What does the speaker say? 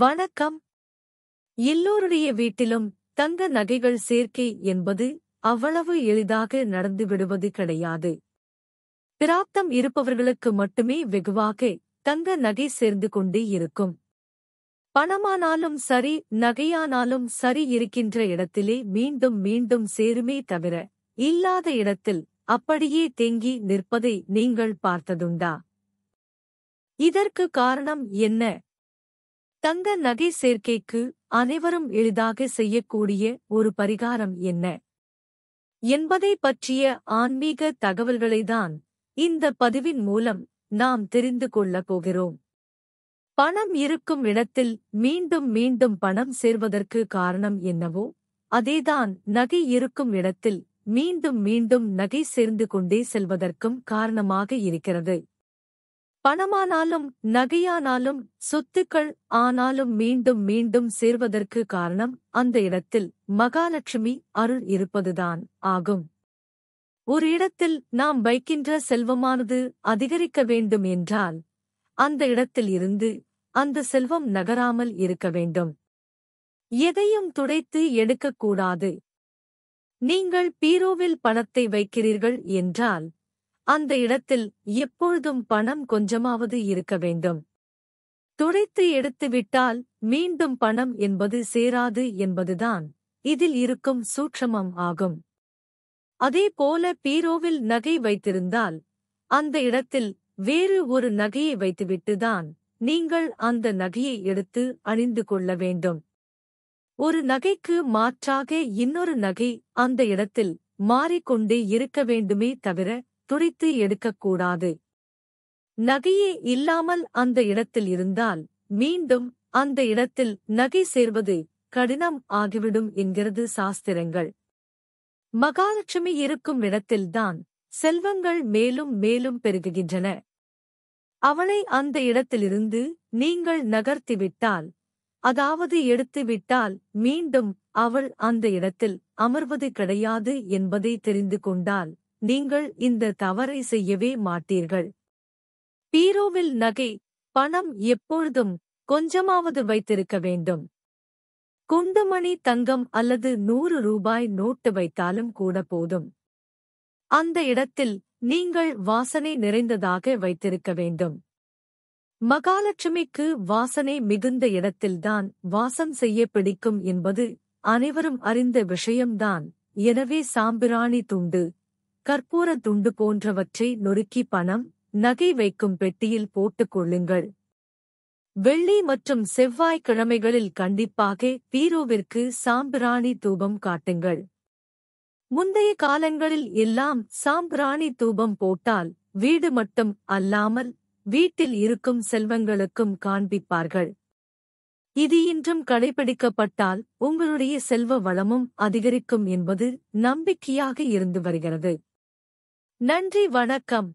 வணக்கம் எல்லோருடைய வீட்டிலும் தங்க நகைகள் சேர்க்கை என்பது அவ்வளவு எளிதாக நடந்துவிடுவது கிடையாது பிராப்தம் இருப்பவர்களுக்கு மட்டுமே வெகுவாக தங்க நகை சேர்ந்து கொண்டு இருக்கும் பணமானாலும் சரி நகையானாலும் சரி இருக்கின்ற இடத்திலே மீண்டும் மீண்டும் சேருமே தவிர இல்லாத இடத்தில் அப்படியே தேங்கி நிற்பதை நீங்கள் பார்த்ததுண்டா இதற்கு காரணம் என்ன தங்க நகை சேர்க்கைக்கு அனைவரும் எளிதாக செய்யக்கூடிய ஒரு பரிகாரம் என்ன என்பதை பற்றிய ஆன்மீக தகவல்களைதான் இந்த பதிவின் மூலம் நாம் தெரிந்து கொள்ளப் போகிறோம் பணம் இருக்கும் இடத்தில் மீண்டும் மீண்டும் பணம் சேர்வதற்கு காரணம் என்னவோ அதேதான் நகை இருக்கும் இடத்தில் மீண்டும் மீண்டும் நகை சேர்ந்து கொண்டே செல்வதற்கும் காரணமாக இருக்கிறது பணமானாலும் நகையானாலும் சொத்துக்கள் ஆனாலும் மீண்டும் மீண்டும் சேர்வதற்கு காரணம் அந்த இடத்தில் மகாலட்சுமி அருள் இருப்பதுதான் ஆகும் ஒரு இடத்தில் நாம் வைக்கின்ற செல்வமானது அதிகரிக்க வேண்டும் என்றால் அந்த இடத்தில் இருந்து அந்த செல்வம் நகராமல் இருக்க வேண்டும் எதையும் துடைத்து எடுக்கக்கூடாது நீங்கள் பீரோவில் பணத்தை வைக்கிறீர்கள் என்றால் அந்த இடத்தில் எப்பொழுதும் பணம் கொஞ்சமாவது இருக்க வேண்டும் துடைத்து எடுத்துவிட்டால் மீண்டும் பணம் என்பது சேராது என்பதுதான் இதில் இருக்கும் சூட்சமம் ஆகும் அதேபோல பீரோவில் நகை வைத்திருந்தால் அந்த இடத்தில் வேறு ஒரு நகையை வைத்துவிட்டுதான் நீங்கள் அந்த நகையை எடுத்து அணிந்து கொள்ள வேண்டும் ஒரு நகைக்கு மாற்றாக இன்னொரு நகை அந்த இடத்தில் மாறிக்கொண்டே இருக்க வேண்டுமே தவிர துரித்து எடுக்கக்கூடாது நகையே இல்லாமல் அந்த இடத்தில் இருந்தால் மீண்டும் அந்த இடத்தில் நகை சேர்வது கடினம் ஆகிவிடும் என்கிறது சாஸ்திரங்கள் மகாலட்சுமி இருக்கும் இடத்தில்தான் செல்வங்கள் மேலும் மேலும் பெருகுகின்றன அவளை அந்த இடத்திலிருந்து நீங்கள் நகர்த்திவிட்டால் அதாவது எடுத்துவிட்டால் மீண்டும் அவள் அந்த இடத்தில் அமர்வது கிடையாது என்பதை தெரிந்து கொண்டால் நீங்கள் இந்த தவறை செய்யவே மாட்டீர்கள் பீரோவில் நகை பணம் எப்பொழுதும் கொஞ்சமாவது வைத்திருக்க வேண்டும் குண்டுமணி தங்கம் அல்லது நூறு ரூபாய் நோட்டு வைத்தாலும் கூட போதும் அந்த இடத்தில் நீங்கள் வாசனை நிறைந்ததாக வைத்திருக்க வேண்டும் மகாலட்சுமிக்கு வாசனை மிகுந்த இடத்தில்தான் வாசம் செய்ய பிடிக்கும் என்பது அனைவரும் அறிந்த விஷயம்தான் எனவே சாம்பிராணி துண்டு கற்பூர துண்டு போன்றவற்றை நொறுக்கி பணம் நகை வைக்கும் பெட்டியில் போட்டுக் கொள்ளுங்கள் வெள்ளி மற்றும் செவ்வாய்க்கிழமைகளில் கண்டிப்பாக பீரோவிற்கு சாம்பிராணி தூபம் காட்டுங்கள் முந்தைய காலங்களில் எல்லாம் சாம்பிராணி தூபம் போட்டால் வீடு மட்டும் அல்லாமல் வீட்டில் இருக்கும் செல்வங்களுக்கும் காண்பிப்பார்கள் இது இன்றும் கடைபிடிக்கப்பட்டால் உங்களுடைய செல்வ வளமும் அதிகரிக்கும் என்பது நம்பிக்கையாக இருந்து வருகிறது நன்றி வணக்கம்